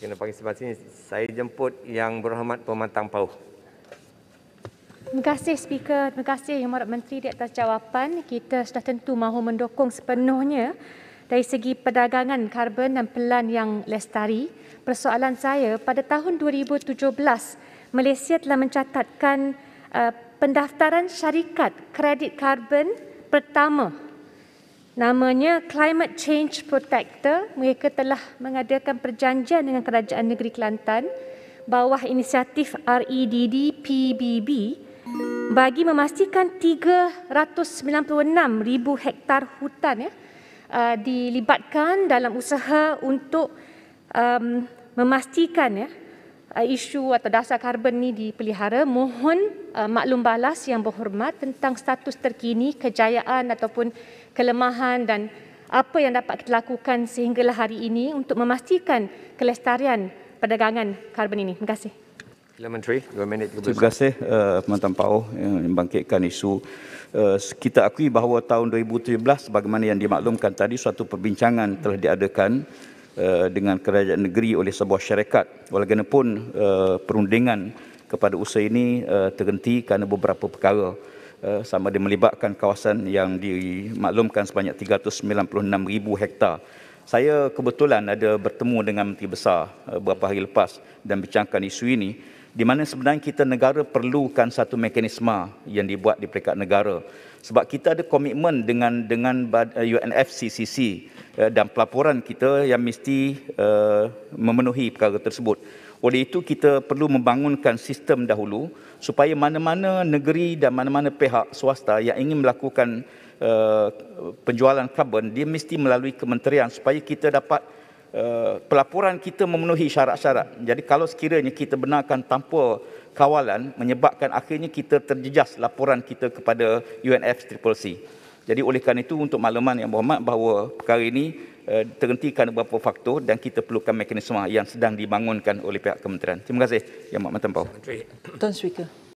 kena panggil sebab sini saya jemput yang berhormat pematang pau Terima kasih speaker terima kasih yang amat menteri di atas jawapan kita sudah tentu mahu mendukung sepenuhnya dari segi perdagangan karbon dan pelan yang lestari persoalan saya pada tahun 2017 Malaysia telah mencatatkan uh, pendaftaran syarikat kredit karbon pertama Namanya Climate Change Protector. Mereka telah mengadakan perjanjian dengan Kerajaan Negeri Kelantan bawah inisiatif REDD PBB bagi memastikan 396,000 hektar hutan ya, uh, dilibatkan dalam usaha untuk um, memastikan ya, Uh, isu atau dasar karbon ini dipelihara mohon uh, maklum balas yang berhormat tentang status terkini kejayaan ataupun kelemahan dan apa yang dapat kita lakukan sehinggalah hari ini untuk memastikan kelestarian perdagangan karbon ini. Terima kasih. Menteri, Terima kasih uh, Pemantan PAO yang membangkitkan isu. Uh, kita akui bahawa tahun 2017 bagaimana yang dimaklumkan tadi suatu perbincangan telah diadakan Eh, dengan kerajaan negeri oleh sebuah syarikat. Walaupun eh, perundingan kepada usaha ini eh, terhenti kerana beberapa perkara sama ada melibatkan kawasan yang dimaklumkan sebanyak 396,000 hektar. Saya kebetulan ada bertemu dengan Menteri Besar beberapa hari lepas dan bincangkan isu ini di mana sebenarnya kita negara perlukan satu mekanisme yang dibuat di peringkat negara sebab kita ada komitmen dengan dengan UNFCCC Eh, dan pelaporan kita yang mesti eh, memenuhi perkara tersebut. Oleh itu kita perlu membangunkan sistem dahulu supaya mana-mana negeri dan mana-mana pihak swasta yang ingin melakukan eh, penjualan karbon dia mesti melalui kementerian supaya kita dapat pelaporan kita memenuhi syarat-syarat. Jadi kalau sekiranya kita benarkan tanpa kawalan menyebabkan akhirnya kita terjejas laporan kita kepada UNFCCC. Jadi oleh kerana itu untuk makluman yang berhormat bahawa perkara ini eh, terhenti kerana beberapa faktor dan kita perlukan mekanisme yang sedang dibangunkan oleh pihak kementerian. Terima kasih Yang Mak Matempau. Tuan Speaker.